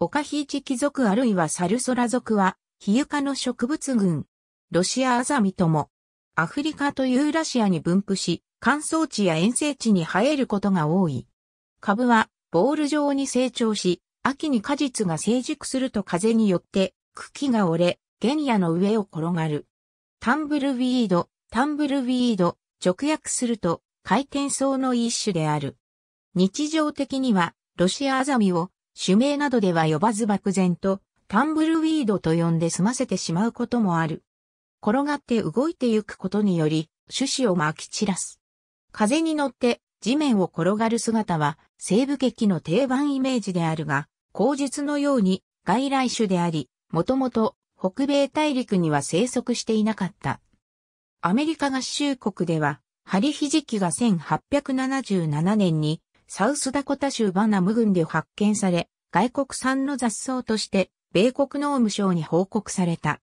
オカヒーチキ族あるいはサルソラ族は、ヒユカの植物群。ロシアアザミとも、アフリカとユーラシアに分布し、乾燥地や遠征地に生えることが多い。株は、ボール状に成長し、秋に果実が成熟すると風によって、茎が折れ、原野の上を転がる。タンブルウィード、タンブルウィード、直訳すると、回転草の一種である。日常的には、ロシアアザミを種名などでは呼ばず漠然と、タンブルウィードと呼んで済ませてしまうこともある。転がって動いてゆくことにより、種子を撒き散らす。風に乗って地面を転がる姿は西部劇の定番イメージであるが、口述のように外来種であり、もともと北米大陸には生息していなかった。アメリカ合衆国では、ハリヒジキが1877年にサウスダコタ州バナム郡で発見され、外国産の雑草として、米国農務省に報告された。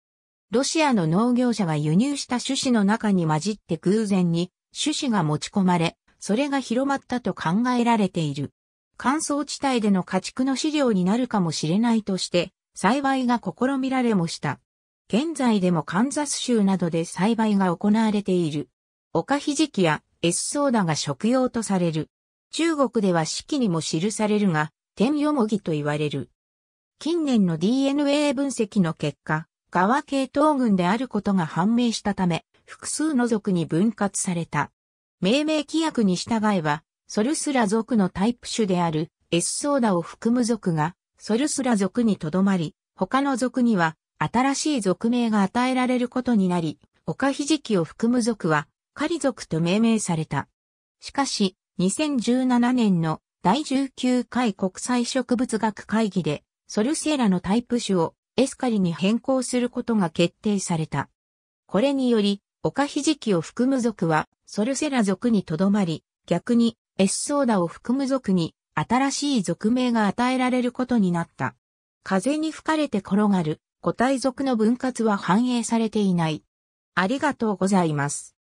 ロシアの農業者が輸入した種子の中に混じって偶然に種子が持ち込まれ、それが広まったと考えられている。乾燥地帯での家畜の飼料になるかもしれないとして、栽培が試みられもした。現在でもカンザス州などで栽培が行われている。オカヒジキやエッソーダが食用とされる。中国では四季にも記されるが、天よもぎと言われる。近年の DNA 分析の結果、ガ系統群であることが判明したため、複数の族に分割された。命名規約に従えば、ソルスラ族のタイプ種であるエッソーダを含む族が、ソルスラ族にとどまり、他の族には新しい族名が与えられることになり、オカヒジキを含む族は、カリ族と命名された。しかし、2017年の第19回国際植物学会議で、ソルセーラのタイプ種をエスカリに変更することが決定された。これにより、オカヒジキを含む属はソルセラ属にとどまり、逆にエスソーダを含む属に新しい属名が与えられることになった。風に吹かれて転がる個体属の分割は反映されていない。ありがとうございます。